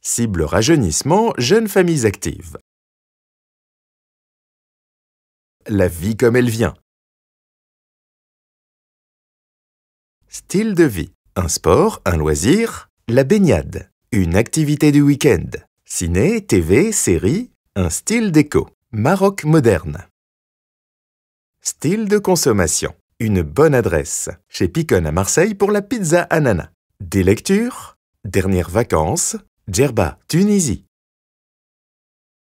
Cible rajeunissement, jeunes familles actives. La vie comme elle vient. Style de vie. Un sport, un loisir, la baignade, une activité du week-end, ciné, TV, série, un style déco, Maroc moderne. Style de consommation. Une bonne adresse, chez Picon à Marseille pour la pizza ananas. Des lectures, dernières vacances, Djerba, Tunisie.